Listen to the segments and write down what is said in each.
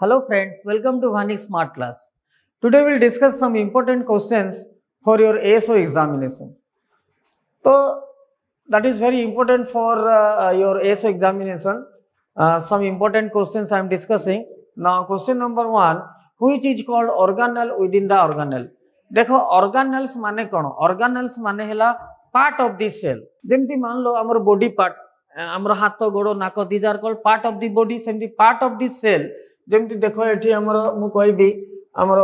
Hello friends, welcome to Vanik Smart Class. Today we'll discuss some important questions for your ASO examination. So that is very important for uh, your ASO examination. Uh, some important questions I am discussing. Now question number one, which is called organelle within the organelle. देखो organelles माने कौन organelles माने हला part of the sell જેમ કે માન લો આમર body part આમર હાથ ગોડ નાક these are called part of the body સેમતી પાર્ટ ઓફ ધી સેલ যেমনি দেখো এটি আমার মু কইবি আমার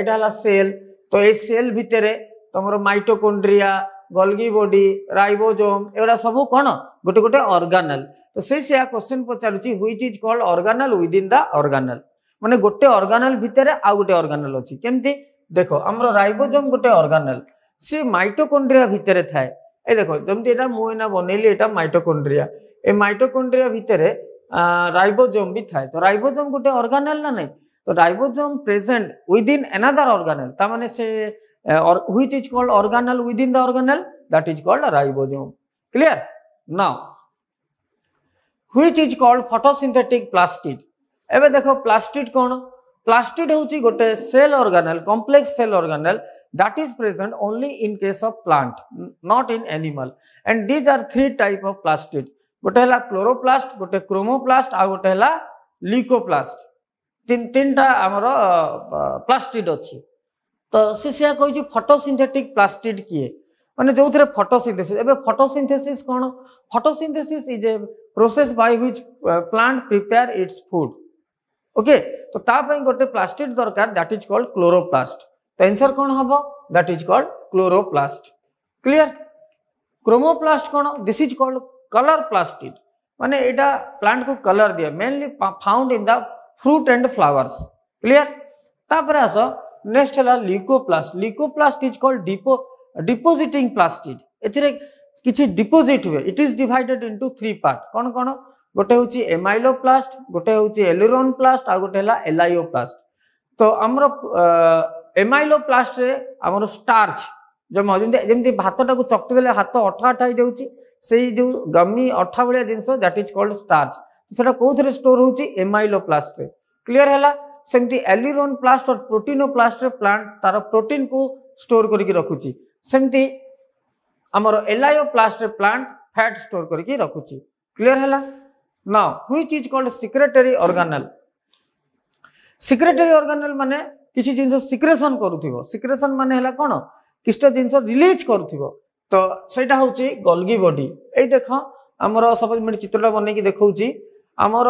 এটা হল সেল তো এই সেল ভিতরে তোমার মাইটোকন্ড্রিয়া গলগি বডি রাইবোজোম এগুলা সব কোণ গোটে গোটে অর্গানাল তো সেই সে কোশ্চেন পচারুচি which is called organelle within the organelle মানে গোটে অর্গানাল ভিতরে আউ গোটে অর্গানাল অছি কেমতি দেখো আমার রাইবোজোম গোটে অর্গানাল সে মাইটোকন্ড্রিয়া ভিতরে থাকে ଏ ଦେଖ ଯେମିତି ଏଇଟା ମୁଁ ଏଇନା ବନେଇଲି ଏଇଟା ମାଇଟୋକଣ୍ଡ୍ରିଆ ଏ ମାଇଟୋକଣ୍ଡ୍ରିଆ ଭିତରେ ରାଇବୋଜୋମ୍ ବି ଥାଏ ତ ରାଇବୋଜୋମ୍ ଗୋଟେ ଅର୍ଗାନେଲ୍ ନା ନାହିଁ ତ ribosome present within another organelle ତା ମାନେ ସେ which is called organelle within the organelle that is called ribosome clear now which is called photosynthetic plastid এবে দেখো প্লাস্টিড কোণ ପ୍ଲାଷ୍ଟିଡ୍ ହେଉଛି ଗୋଟେ cell organelle complex cell organelle that is present only in case of plant not in animal and these are three type of plastid गोटे है chloroplast गोटे chromoplast आ गोटे है लिकोप्लास्ट तीन तीन टा आमर प्लास्टिड अच्छी तो सी से कही फटोसिंथेटिक प्लास्टिड किए मैंने जो थे फटोसिंथेसिस एवं फटोसिंथेसिस कौन photosynthesis is a process by which plant prepare its food okay तो गोटे प्लास्टिक दरकार दैट इज कॉल्ड क्लोरोप्लास्ट तो आंसर कौन हम that is called chloroplast clear chromoplast कौन this is called colour plastid माने एटा प्लांट को कलर दिए mainly found in the fruit and flowers clear तापर आस नेक्स्ट है leucoplast leucoplast is called depot depositing plastid एथिरे কিছু ডিপোজিট ହୁଏ it is divided into three part କ'ଣ କ'ଣ ଗୋଟେ ହେଉଛି ଏମାଇଲୋପ୍ଲାଷ୍ଟ ଗୋଟେ ହେଉଛି ଏଲିରୋନ୍ ପ୍ଲାଷ୍ଟ ଆଉ ଗୋଟେ ହେଲା ଏଲାଇଓ ପ୍ଲାଷ୍ଟ ତ ଆମର ଏମାଇଲୋପ୍ଲାଷ୍ଟରେ ଆମର ଷ୍ଟାର୍ଚ ଜମା ଯେମିତି ଯେମିତି ଭାତଟାକୁ ଚକଟି ଦେଲେ ହାତ ଅଠା ଅଠା ହେଇଯାଉଛି ସେଇ ଯେଉଁ ଗମି ଅଠା ଭଳିଆ ଜିନିଷ ଦ୍ୟାଟ୍ ଇଜ୍ କଲ୍ଡ ଷ୍ଟାର୍ଚ ସେଟା କେଉଁଥିରେ ଷ୍ଟୋର ହେଉଛି ଏମାଇଲୋପ୍ଲାଷ୍ଟରେ କ୍ଲିଅର ହେଲା ସେମିତି ଏଲିରୋନ୍ ପ୍ଲାଷ୍ଟ ପ୍ରୋଟିନୋ ପ୍ଲାଷ୍ଟରେ ପ୍ଲାଣ୍ଟ ତାର ପ୍ରୋଟିନକୁ ଷ୍ଟୋର କରିକି ରଖୁଛି ସେମିତି ଆମର ଏଲ୍ଆଇଓ ପ୍ଲାଷ୍ଟରେ ପ୍ଲାଣ୍ଟ ଫ୍ୟାଟ୍ ଷ୍ଟୋର କରିକି ରଖୁଛି କ୍ଲିଅର ହେଲା ନା which is called secretory organelle secretory organelle ମାନେ କିଛି ଜିନିଷ ସିକ୍ରେସନ୍ କରୁଥିବ ସିକ୍ରେସନ୍ ମାନେ ହେଲା କ'ଣ କିଷ୍ଟ ଜିନିଷ ରିଲିଜ୍ କରୁଥିବ ତ ସେଇଟା ହେଉଛି ଗଲ୍ଗି ବଡି ଏଇ ଦେଖ ଆମର ସପୋଜ୍ ମୁଁ ଚିତ୍ରଟା ବନେଇକି ଦେଖାଉଛି ଆମର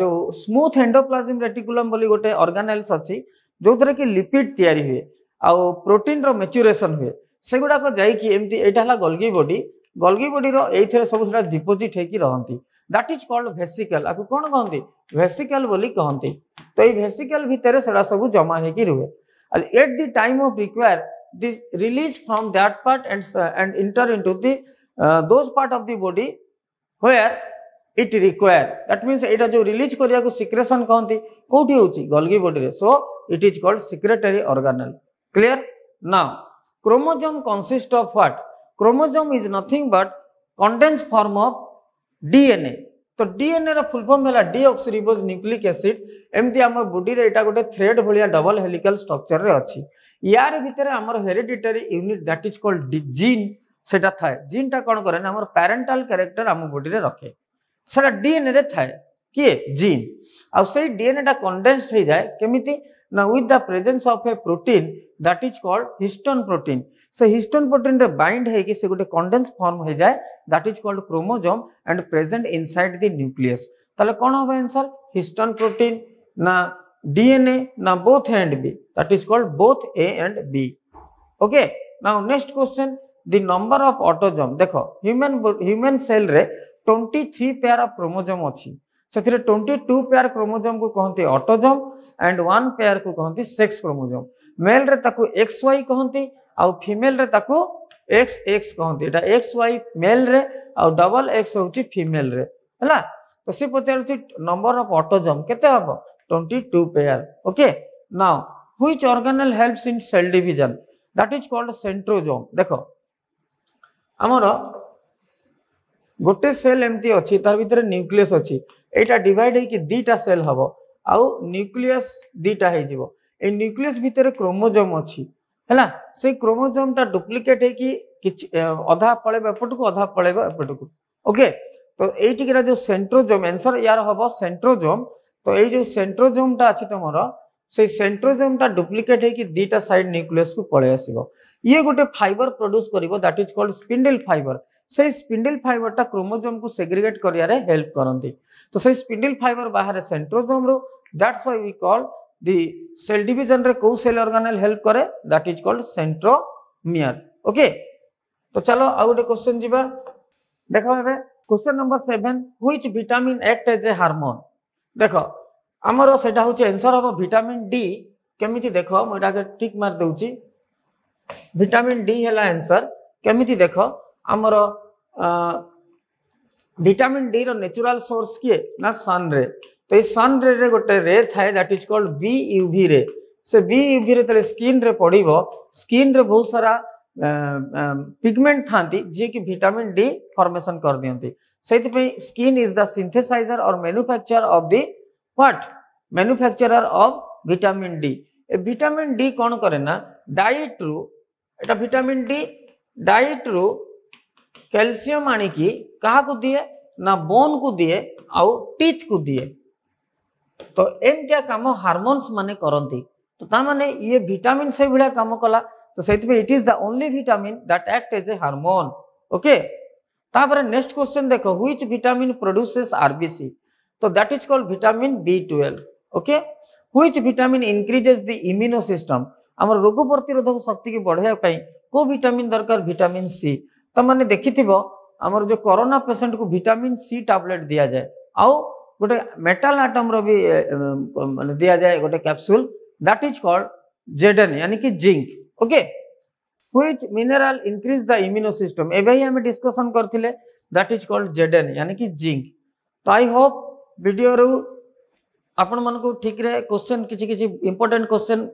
ଯେଉଁ ସ୍ମୁଥ୍ ଏଣ୍ଡୋପ୍ଲାଜିମ୍ ରେଟିକୁଲମ୍ ବୋଲି ଗୋଟେ ଅର୍ଗାନେଲ୍ସ ଅଛି ଯେଉଁଥିରେ କି ଲିପିଡ୍ ତିଆରି ହୁଏ ଆଉ ପ୍ରୋଟିନ୍ର ମେଚୁରେସନ୍ ହୁଏ से सेगुड़ाक जाटा गलगी बडी गलगी बडी ये सब डिपोजिट होती दैट इज कल्ड भेसिकल आपको कौन कहते भेसिकल बोली कहते तो ये भेसिकल भितर से जमा हो होए at the time of require the release from that part and and enter into the those part of the body where it require that mean यहाँ जो रिलीज करने को सिक्रेसन कहती कौटी हो golgi body so it is called secretory organelle clear ना Chromosome consists of what? Chromosome is nothing but condensed form of DNA. তো DNA র ফুল ফর্ম হল ডিঅক্সিরিবোজ নিউক্লিক এসিড এমতি আমার বডিরে এটা গোটে থ্রেড ভলিয়া ডবল হেলিকাল স্ট্রকচরের অছি ইয়ার ভিতরে আমার hereditary unit that is called gene সেটা থাকে জিনটা কোণ করে না আমার প্যারেন্টাল ক্যারেক্টর আমার বডিরে রখে সেটা ডিএনএ রে থাকে କିଏ ଜିନ୍ ଆଉ ସେଇ ଡିଏନ୍ଏଟା କଣ୍ଡେନ୍ସଡ୍ ହେଇଯାଏ କେମିତି ନା with the presence of a protein that is called histone protein ସେ ହିଷ୍ଟୋନ୍ ପ୍ରୋଟିନ୍ରେ ବାଇଣ୍ଡ ହେଇକି ସେ ଗୋଟେ କଣ୍ଡେନ୍ସ ଫର୍ମ ହେଇଯାଏ that is called chromosome and present inside the nucleus ତାହେଲେ କ'ଣ ହବ ଆନ୍ସର୍ ହିଷ୍ଟୋନ୍ ପ୍ରୋଟିନ୍ ନା ଡିଏନ୍ଏ ନା both and B that is called both A and B okay now next question the number of autosome ଦେଖ human human ସେଲ୍ରେ twenty three pair of chromosome ଅଛି ସେଥିରେ twenty two pair କ୍ରୋମୋଜୋମ୍କୁ କହନ୍ତି ଅଟୋଜୋମ୍ and one ପେୟାରକୁ କହନ୍ତି sex chromosome ମେଲ୍ରେ ତାକୁ X Y କହନ୍ତି ଆଉ ଫିମେଲ୍ରେ ତାକୁ ଏକ୍ସ ଏକ୍ସ କହନ୍ତି ଏଇଟା ଏକ୍ସ ୱାଇ ମେଲ୍ରେ ଆଉ ଡବଲ୍ ଏକ୍ସ ହେଉଛି ଫିମେଲ୍ରେ ହେଲା ତ ସେ ପଚାରୁଛି ନମ୍ବର ଅଫ୍ ଅଟୋଜୋମ୍ କେତେ ହେବ twenty two pair okay now which organelle helps in cell division that is called centrosome দেখ আমার গোটে সেল এমতি অছি তার ভিতরে নিউক্লিয়াস অছি ଏଇଟା ଡିଭାଇଡ୍ ହେଇକି ଦୁଇଟା ସେଲ୍ ହେବ ଆଉ ନ୍ୟୁକ୍ଲିୟସ୍ ଦୁଇଟା ହେଇଯିବ ଏଇ ନ୍ୟୁକ୍ଲିୟସ୍ ଭିତରେ କ୍ରୋମୋଜୋମ୍ ଅଛି ହେଲା ସେଇ କ୍ରୋମୋଜୋମ୍ଟା ଡୁପ୍ଲିକେଟ୍ ହେଇକି କିଛି ଅଧା ପଳେଇବ ଏପଟକୁ ଅଧା ପଳେଇବ ଏପଟକୁ ଓକେ ତ ଏଇଠିକାର ଯୋଉ ସେଣ୍ଟ୍ରୋଜୋମ୍ ଆନ୍ସର ୟାର ହବ ସେଣ୍ଟ୍ରୋଜୋମ୍ ତ ଏଇ ଯୋଉ ସେଣ୍ଟ୍ରୋଜୋମ୍ଟା ଅଛି ତମର ସେଇ ସେଣ୍ଟ୍ରୋଜୋମ୍ଟା ଡୁପ୍ଲିକେଟ୍ ହେଇକି ଦୁଇଟା ସାଇଡ୍ ନ୍ୟୁକ୍ଲିୟସ୍କୁ ପଳେଇ ଆସିବ ଇଏ ଗୋଟେ ଫାଇବର ପ୍ରଡ୍ୟୁସ୍ କରିବ that is called spindle fibre ସେଇ ସ୍ପିଣ୍ଡିଲ୍ ଫାଇବରଟା କ୍ରୋମୋଜୋମ୍କୁ ସେଗ୍ରିଗେଟ୍ କରିବାରେ ହେଲ୍ପ କରନ୍ତି ତ ସେଇ ସ୍ପିଣ୍ଡିଲ୍ ଫାଇବର ବାହାରେ ସେଣ୍ଟ୍ରୋଜୋମ୍ରୁ that's why we call the cell ଡିଭିଜନ୍ରେ କେଉଁ ସେଲ୍ ଅର୍ଗାନେଲ୍ ହେଲ୍ପ କରେ that is called centromere okay ତ ଚାଲ ଆଉ ଗୋଟେ କ୍ୱେଶ୍ଚନ୍ ଯିବା ଦେଖ ଏବେ question number seven which vitamin act as a hormone देख आमर से एनसर हम भिटामिन डी केमी देख मुझे टिक मारिदे भिटामिन डी है एनसर केमी देख आमर भिटामिन डी नेचुरल सोर्स किए ना सन रे तो ये सन रे रे गोटे रे थाए that is called B UV रे से बी युभि रे ते स्किन रे पड़ो स्किन रे बहुत सारा पिगमेंट था कि भिटामिन डी फॉर्मेशन कर दिखती से स्किन इज द सिंथेसाइजर और manufacture of the what manufacturer of vitamin D a vitamin D कौन करे ना डाइट रू एटा विटामिन डी डाइट रू कैल्शियम आनी की कहा को दिए ना बोन को दिए आउ टीथ को दिए तो एमतिया काम हार्मोन्स माने करती तो ता माने ये विटामिन से भिड़ा कम कला तो से it is the only vitamin that act as a hormone okay तापर नेक्स्ट क्वेश्चन देखो which vitamin produces RBC So that is called vitamin B12. Okay. Which vitamin increases the immune system? আমার রোগ প্রতিরোধক শক্তিকে বড়াইয়া পাই কো ভিটামিন দরকার ভিটামিন সি ତମମାନେ ଦେଖିଥିବ ଆମର ଯେଉଁ କରୋନା ପେସେଣ୍ଟକୁ ଭିଟାମିନ୍ ସି ଟାବଲେଟ୍ ଦିଆଯାଏ ଆଉ ଗୋଟେ ମେଟାଲ ଆଟମ୍ର ବି ମାନେ ଦିଆଯାଏ ଗୋଟେ କ୍ୟାପସୁଲ୍ ଦ୍ୟାଟ୍ ଇଜ୍ କଲ୍ଡ ଜେଡେନ୍ ୟାନିକି zinc okay which mineral increase the immuno system ଏବେ ହିଁ ଆମେ ଡିସ୍କସନ୍ କରିଥିଲେ ଦ୍ୟାଟ୍ ଇଜ୍ କଲ୍ଡ ଜେଡେନ୍ ୟାନିକି ଜିଙ୍କ୍ ତ ଆଇ ହୋପ୍ वीडियो रु आपण मानक ठीक रे क्वेश्चन किसी किसी इंपोर्टेंट क्वेश्चन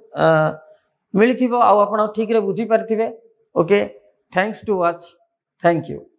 मिली थी आपड़ ठीक रे बुझी पारे okay thanks to watch thank you